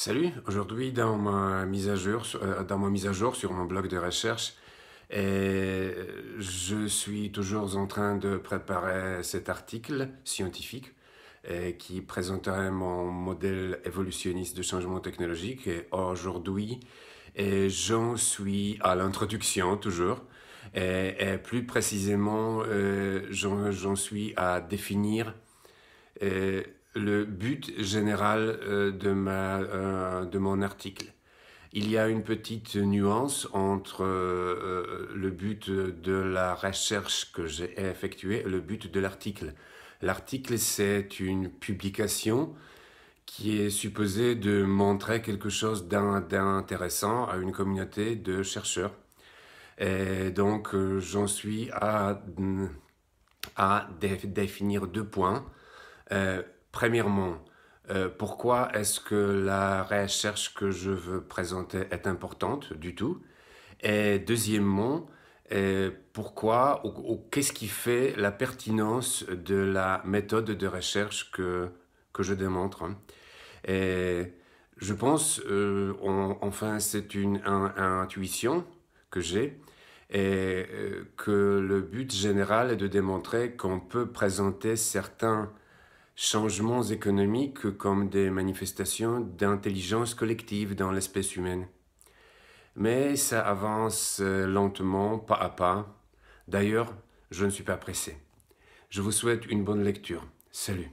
Salut, aujourd'hui dans ma mise à jour, euh, dans ma mise à jour sur mon blog de recherche, euh, je suis toujours en train de préparer cet article scientifique euh, qui présenterait mon modèle évolutionniste de changement technologique. Et aujourd'hui, j'en suis à l'introduction toujours. Et, plus précisément, j'en suis à définir le but général euh, de, ma, euh, de mon article. Il y a une petite nuance entre euh, le but de la recherche que j'ai effectuée et le but de l'article. L'article, c'est une publication qui est supposée de montrer quelque chose d'intéressant à une communauté de chercheurs. Et donc, j'en suis à, à définir deux points. Premièrement, euh, pourquoi est-ce que la recherche que je veux présenter est importante du tout Et deuxièmement, euh, pourquoi ou, qu'est-ce qui fait la pertinence de la méthode de recherche que, que je démontre hein? et Je pense, euh, enfin, c'est une, intuition que j'ai et que le but général est de démontrer qu'on peut présenter certains changements économiques comme des manifestations d'intelligence collective dans l'espèce humaine. Mais ça avance euh, lentement, pas à pas. D'ailleurs, je ne suis pas pressé. Je vous souhaite une bonne lecture. Salut.